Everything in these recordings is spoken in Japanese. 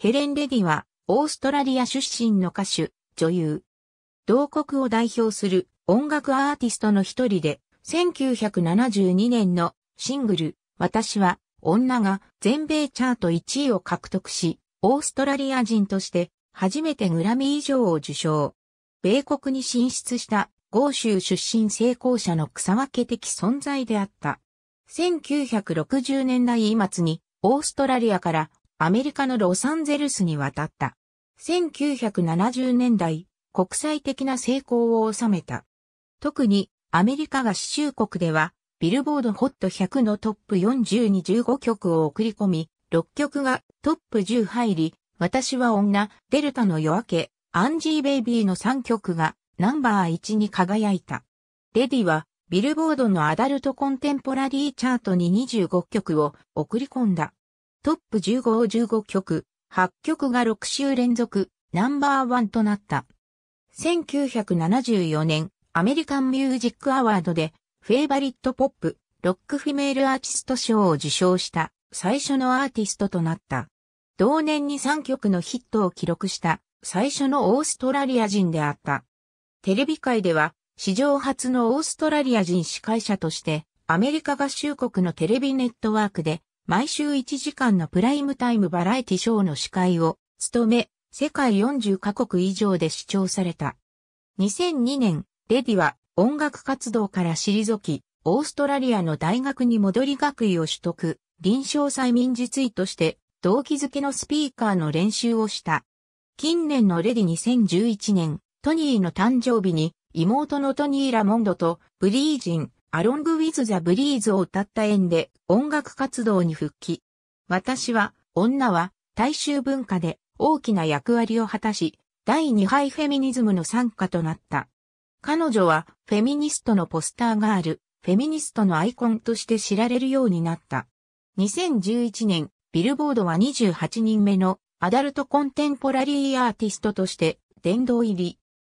ヘレン・レディは、オーストラリア出身の歌手、女優。同国を代表する音楽アーティストの一人で、1972年のシングル、私は女が全米チャート1位を獲得し、オーストラリア人として初めてグラミー賞を受賞。米国に進出した豪州出身成功者の草分け的存在であった。1960年代末にオーストラリアからアメリカのロサンゼルスに渡った。1970年代、国際的な成功を収めた。特に、アメリカが合衆国では、ビルボードホット100のトップ40に15曲を送り込み、6曲がトップ10入り、私は女、デルタの夜明け、アンジーベイビーの3曲がナンバー1に輝いた。レディはビルボードのアダルトコンテンポラリーチャートに25曲を送り込んだ。トップ15を15曲、8曲が6週連続、ナンバーワンとなった。1974年、アメリカンミュージックアワードで、フェイバリットポップ、ロックフィメールアーティスト賞を受賞した最初のアーティストとなった。同年に3曲のヒットを記録した最初のオーストラリア人であった。テレビ界では史上初のオーストラリア人司会者としてアメリカ合衆国のテレビネットワークで毎週1時間のプライムタイムバラエティショーの司会を務め、世界40カ国以上で視聴された。2002年、レディは音楽活動から退き、オーストラリアの大学に戻り学位を取得、臨床催眠術医として動機づけのスピーカーの練習をした。近年のレディ2011年、トニーの誕生日に妹のトニー・ラモンドとブリージン、アロング・ウィズ・ザ・ブリーズを歌った縁で音楽活動に復帰。私は、女は、大衆文化で大きな役割を果たし、第2杯フェミニズムの参加となった。彼女は、フェミニストのポスターがある、フェミニストのアイコンとして知られるようになった。2011年、ビルボードは28人目のアダルトコンテンポラリーアーティストとして殿堂入り。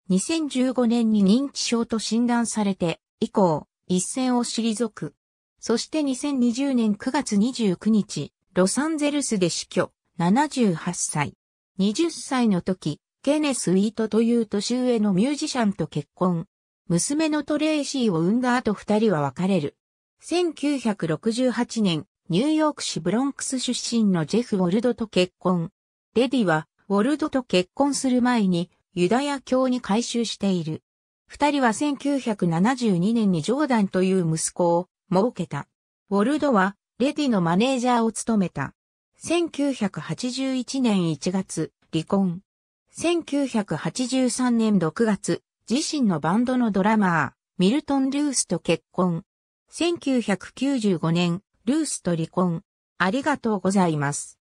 2015年に認知症と診断されて以降、一線を退く。そして2020年9月29日、ロサンゼルスで死去、78歳。20歳の時、ケネス・ウィートという年上のミュージシャンと結婚。娘のトレイシーを産んだ後二人は別れる。1968年、ニューヨーク市ブロンクス出身のジェフ・ウォルドと結婚。レディは、ウォルドと結婚する前に、ユダヤ教に改宗している。二人は1972年にジョーダンという息子を設けた。ウォルドは、レディのマネージャーを務めた。1981年1月、離婚。1983年6月、自身のバンドのドラマー、ミルトン・ルースと結婚。1995年、ルースと離婚。ありがとうございます。